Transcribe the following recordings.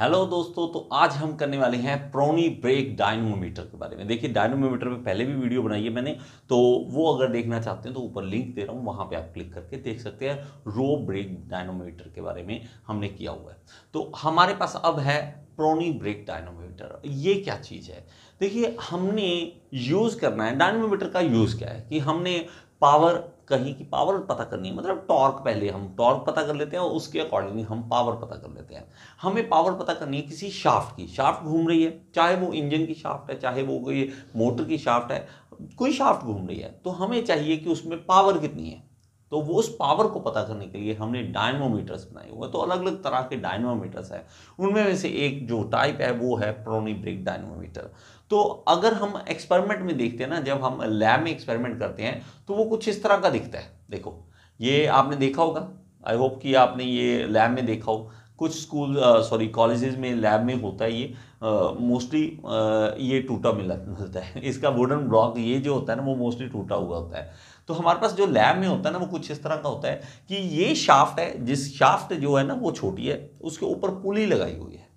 hello दोस्तों तो आज हम करने वाले हैं प्रोनी ब्रेक डायनोमीटर के बारे में देखिए डायनोमीटर पे पहले भी वीडियो बनाई है मैंने तो वो अगर देखना चाहते हैं तो ऊपर लिंक दे रहा हूँ वहाँ पे आप क्लिक करके देख सकते हैं रो ब्रेक डायनोमीटर के बारे में हमने किया हुआ है तो हमारे पास अब है प्रोनी ब्रेक डायनोमीटर ये क्या चीज़ है देखिए हमने यूज़ करना है डायनोमीटर का यूज़ क्या है कि हमने पावर कहीं की पावर पता करनी है मतलब टॉर्क पहले हम टॉर्क पता कर लेते हैं और उसके अकॉर्डिंगली हम पावर पता कर लेते हैं हमें पावर पता करनी है किसी शाफ्ट की शाफ्ट घूम रही है चाहे वो इंजन की शाफ्ट है चाहे वो कोई मोटर की शाफ्ट है कोई शाफ्ट घूम रही है तो हमें चाहिए कि उसमें पावर कितनी है तो वो उस पावर को पता करने के लिए हमने डायनोमीटर्स बनाए हुए तो अलग अलग तरह के डायनोमीटर्स हैं उनमें में से एक जो टाइप है वो है प्रोनी ब्रेक डायनोमीटर तो अगर हम एक्सपेरिमेंट में देखते हैं ना जब हम लैब में एक्सपेरिमेंट करते हैं तो वो कुछ इस तरह का दिखता है देखो ये आपने देखा होगा आई होप कि आपने ये लैब में देखा हो कुछ स्कूल सॉरी कॉलेजेस में लैब में होता है ये मोस्टली ये टूटा मिला मिलता है इसका वुडन ब्लॉक ये जो होता है ना वो मोस्टली टूटा हुआ होता है तो हमारे पास जो लैब में होता है ना वो कुछ इस तरह का होता है कि ये शाफ्ट है जिस शाफ्ट जो है ना वो छोटी है उसके ऊपर पुली लगाई हुई है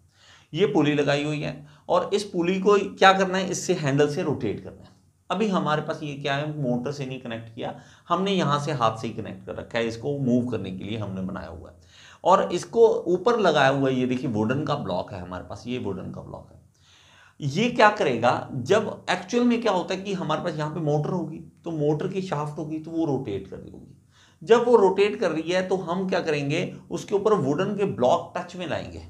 ये पुली लगाई हुई है और इस पुली को क्या करना है इससे हैंडल से रोटेट करना है अभी हमारे पास ये क्या है मोटर से नहीं कनेक्ट किया हमने यहाँ से हाथ से ही कनेक्ट कर रखा है इसको मूव करने के लिए हमने बनाया हुआ है और इसको ऊपर लगाया हुआ ये देखिए वुडन का ब्लॉक है हमारे पास ये वुडन का ब्लॉक है ये क्या करेगा जब एक्चुअल में क्या होता है कि हमारे पास यहाँ पे मोटर होगी तो मोटर की शाफ्ट होगी तो वो रोटेट कर रही होगी जब वो रोटेट कर रही है तो हम क्या करेंगे उसके ऊपर वुडन के ब्लॉक टच में लाएंगे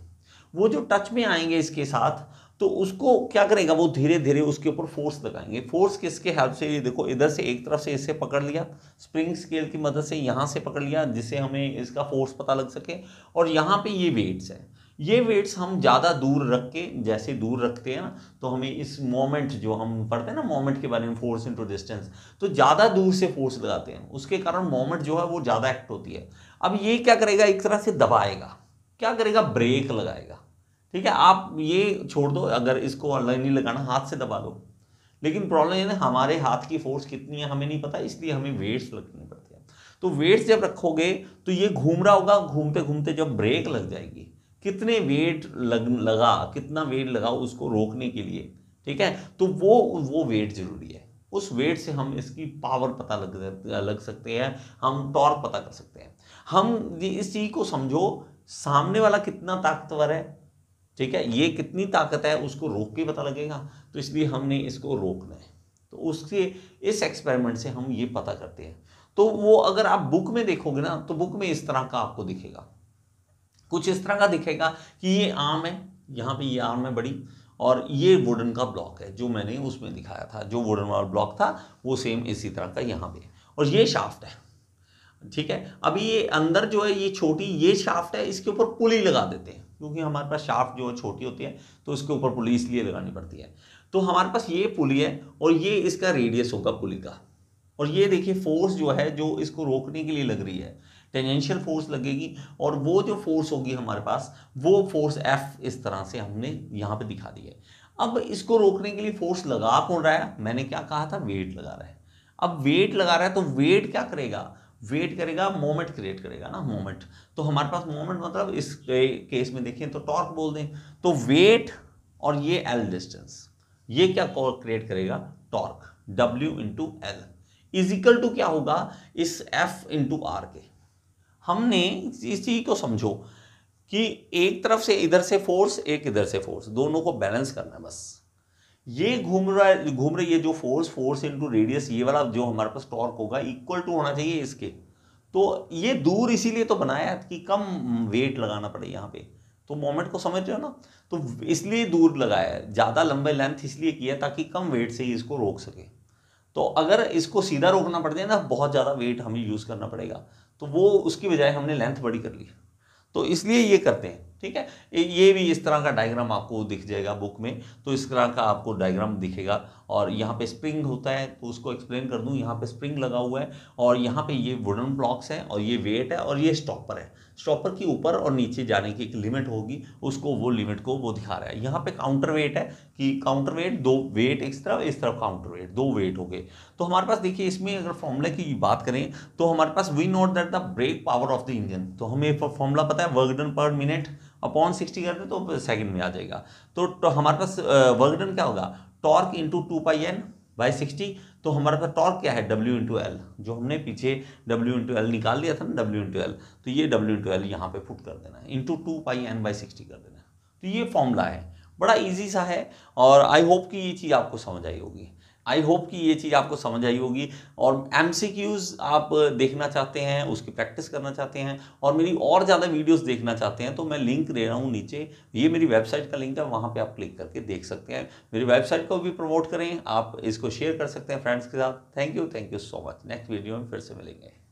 वो जो टच में आएंगे इसके साथ तो उसको क्या करेगा वो धीरे धीरे उसके ऊपर फोर्स लगाएंगे फोर्स किसके हेल्प से ये देखो इधर से एक तरफ से इसे पकड़ लिया स्प्रिंग स्केल की मदद से यहाँ से पकड़ लिया जिससे हमें इसका फोर्स पता लग सके और यहाँ पे ये वेट्स है ये वेट्स हम ज़्यादा दूर रख के जैसे दूर रखते हैं ना तो हमें इस मोमेंट जो हम पढ़ते हैं ना मोमेंट के बारे में फोर्स इनटू डिस्टेंस तो ज़्यादा दूर से फोर्स लगाते हैं उसके कारण मोमेंट जो है वो ज़्यादा एक्ट होती है अब ये क्या करेगा एक तरह से दबाएगा क्या करेगा ब्रेक लगाएगा ठीक है आप ये छोड़ दो अगर इसको ऑनलाइन नहीं लगाना हाथ से दबा दो लेकिन प्रॉब्लम ये ना हमारे हाथ की फोर्स कितनी है हमें नहीं पता इसलिए हमें वेट्स लगने पड़ते हैं तो वेट्स जब रखोगे तो ये घूम रहा होगा घूमते घूमते जब ब्रेक लग जाएगी कितने वेट लग लगा कितना वेट लगा उसको रोकने के लिए ठीक है तो वो वो वेट जरूरी है उस वेट से हम इसकी पावर पता लग लग सकते हैं हम टॉर्क पता कर सकते हैं हम इस चीज़ को समझो सामने वाला कितना ताकतवर है ठीक है ये कितनी ताकत है उसको रोक के पता लगेगा तो इसलिए हमने इसको रोकना है तो उसके इस एक्सपेरिमेंट से हम ये पता करते हैं तो वो अगर आप बुक में देखोगे ना तो बुक में इस तरह का आपको दिखेगा कुछ इस तरह का दिखेगा कि ये आम है यहाँ पे ये आम है बड़ी और ये वुडन का ब्लॉक है जो मैंने उसमें दिखाया था जो वुडन वाला ब्लॉक था वो सेम इसी तरह का यहाँ पे और ये शाफ्ट है ठीक है अभी ये अंदर जो है ये छोटी ये शाफ्ट है इसके ऊपर पुली लगा देते हैं क्योंकि हमारे पास शाफ्ट जो है छोटी होती है तो उसके ऊपर पुली इसलिए लगानी पड़ती है तो हमारे पास ये पुली है और ये इसका रेडियस होगा पुली का और ये देखिए फोर्स जो है जो इसको रोकने के लिए लग रही है टेंजेंशियल फोर्स लगेगी और वो जो फोर्स होगी हमारे पास वो फोर्स एफ इस तरह से हमने यहाँ पे दिखा दी है अब इसको रोकने के लिए फोर्स लगा कौन रहा है मैंने क्या कहा था वेट लगा रहा है अब वेट लगा रहा है तो वेट क्या करेगा वेट करेगा मोमेंट क्रिएट करेगा ना मोमेंट तो हमारे पास मोमेंट मतलब इस केस में देखें तो टॉर्क बोल दें तो वेट और ये एल डिस्टेंस ये क्या क्रिएट करेगा torque W into L equal to क्या होगा इस एफ इंटू आर के हमने इसी को समझो कि एक तरफ से इधर से फोर्स एक इधर से फोर्स दोनों को बैलेंस करना है बस ये घूम रहा है घूम रही है जो फोर्स फोर्स इनटू रेडियस ये वाला जो हमारे पास टॉर्क होगा इक्वल टू होना चाहिए इसके तो ये दूर इसीलिए तो बनाया कि कम वेट लगाना पड़े यहाँ पे तो मोमेंट को समझ रहे हो ना तो इसलिए दूर लगाया ज़्यादा लंबे लेंथ इसलिए किया ताकि कम वेट से ही इसको रोक सके तो अगर इसको सीधा रोकना पड़ जाए ना बहुत ज़्यादा वेट हमें यूज़ करना पड़ेगा तो वो उसकी बजाय हमने लेंथ बड़ी कर ली तो इसलिए ये करते हैं ठीक है ये भी इस तरह का डायग्राम आपको दिख जाएगा बुक में तो इस तरह का आपको डायग्राम दिखेगा और यहाँ पे स्प्रिंग होता है तो उसको एक्सप्लेन कर दूँ यहाँ पे स्प्रिंग लगा हुआ है और यहाँ पे ये वुडन ब्लॉक्स हैं और ये वेट है और ये स्टॉपर है स्टॉपर के ऊपर और नीचे जाने की एक लिमिट होगी उसको वो लिमिट को वो दिखा रहा है यहाँ पे काउंटर वेट है कि काउंटर वेट दो वेट इस तरफ इस तरफ काउंटर वेट दो वेट हो गए तो हमारे पास देखिए इसमें अगर फॉर्मूले की बात करें तो हमारे पास we note that the brake power of the engine तो हमें फॉर्मूला पता है work done per minute upon sixty करते तो सेकंड में आ जाएगा तो, तो हमारे पास वर्क डन क्या होगा torque into two pi N by sixty तो हमारे पास टॉर्क क्या है डब्ल्यू इंटू एल जो हमने पीछे डब्ल्यू इंटू एल निकाल लिया था ना डब्ल्यू इंटू एल तो ये डब्ल्यू इंटू एल यहाँ पे फुट कर देना है into two pi N by sixty कर देना है तो ये फॉर्मूला है बड़ा ईजी सा है और आई होप कि ये चीज़ आपको समझ आई होगी आई होप कि ये चीज़ आपको समझ आई होगी और एम आप देखना चाहते हैं उसकी प्रैक्टिस करना चाहते हैं और मेरी और ज़्यादा वीडियोस देखना चाहते हैं तो मैं लिंक दे रहा हूँ नीचे ये मेरी वेबसाइट का लिंक है वहाँ पे आप क्लिक करके देख सकते हैं मेरी वेबसाइट को भी प्रमोट करें आप इसको शेयर कर सकते हैं फ्रेंड्स के साथ thank you thank you so much next video में फिर से मिलेंगे